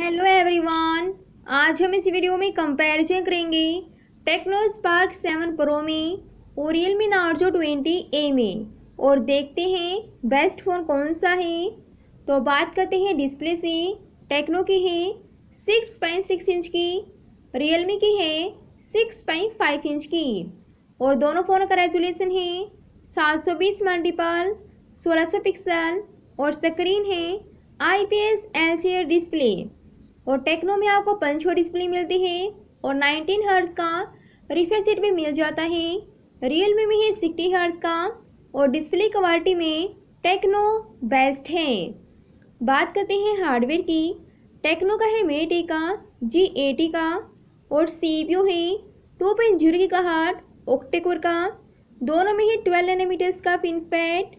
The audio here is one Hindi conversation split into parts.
हेलो एवरीवन आज हम इस वीडियो में कंपैरिजन करेंगे टेक्नो स्पार्क सेवन प्रो में और Realme Narzo twenty A में और देखते हैं बेस्ट फ़ोन कौन सा है तो बात करते हैं डिस्प्ले से टेक्नो की है सिक्स पॉइंट सिक्स इंच की रियल मी की है सिक्स पॉइंट फाइव इंच की और दोनों फ़ोन का रेजुलेशन है सात सौ बीस मल्टीपल सोलह सौ पिक्सल और स्क्रीन है I P S L C display और टेक्नो में आपको पंचो डिस्प्ले मिलती है और 19 हर्ट्स का रिफ्रेश भी मिल जाता है रियल में है सिक्सटी हर्ट्स का और डिस्प्ले क्वालिटी में टेक्नो बेस्ट है बात करते हैं हार्डवेयर की टेक्नो का है मेट ए का जी एटी का और सी पी यू है टू पॉइंट जीरो की का हार्ट ओक्टेकोर का दोनों में ही ट्वेल्व एनमीटर्स का पिन पैड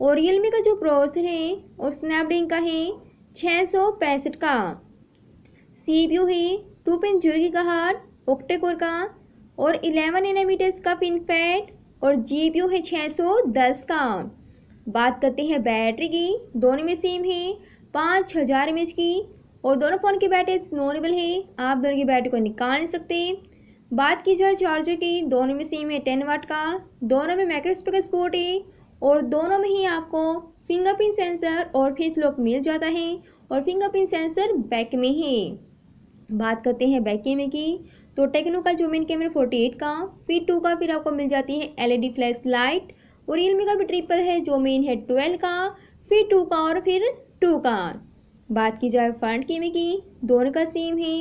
और रियलमी का जो प्रोसेसर है और स्नैपड्रैगन का है छः सौ पैंसठ का सीबीयू ही टू पिन जुर्गी का हार ओक्टेकोर का और एन एनामीटर्स का पिन फैट और जीबीयू है छः सौ दस का बात करते हैं बैटरी की दोनों में सेम है पाँच हज़ार एम की और दोनों फ़ोन की बैटरी नॉर्मल है आप दोनों की बैटरी को निकाल नहीं सकते बात की जाए चार्जर की दोनों में सेम है टेन वाट का दोनों में माइक्रो स्पीकर स्पोर्ट है और दोनों में ही आपको फिंगरप्रिंट सेंसर और फेस लॉक मिल जाता है और फिंगरप्रिंट सेंसर बैक में है बात करते हैं बैक कैमरे की तो टेक्नो का जो मेन कैमरा फोर्टी एट का फिर टू का फिर आपको मिल जाती है एलईडी फ्लैश लाइट और रियलमी का भी ट्रिपल है जो मेन है ट्वेल्व का फिर टू का और फिर टू का बात की जाए फ्रंट कैमरे की दोनों का सेम है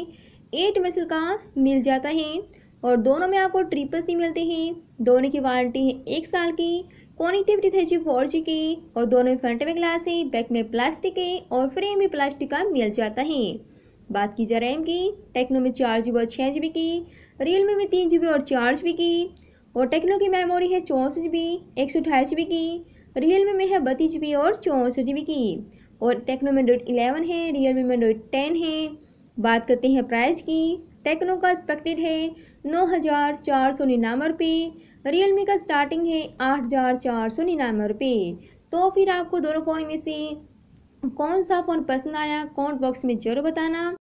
एट मसल का मिल जाता है और दोनों में आपको ट्रिपल सी मिलते हैं दोनों की वारंटी है एक साल की कॉनेक्टिविटी थे जी फोर जी की और दोनों में फ्रंट में ग्लास है बैक में प्लास्टिक है और फ्रेम भी प्लास्टिक का मिल जाता है बात की जाए रैम की टेक्नो में चार जी और छः जी की रियल में, में तीन जी और चार जी की और टेक्नो की मेमोरी है चौंसठ जी बी एक सौ अठाईस जी की रियल में, में है बत्तीस जी और चौंसठ जी की और टेक्नो में डोट इलेवन है रियल में डोट टेन है बात करते हैं प्राइस की टेक्नो का एक्सपेक्टेड है नौ हज़ार चार सौ निन्यानवे रुपये रियल मी का स्टार्टिंग है आठ हज़ार चार सौ निन्यानवे रुपये तो फिर आपको दोनों फ़ोन में से कौन सा फ़ोन पसंद आया कौन बॉक्स में ज़रूर बताना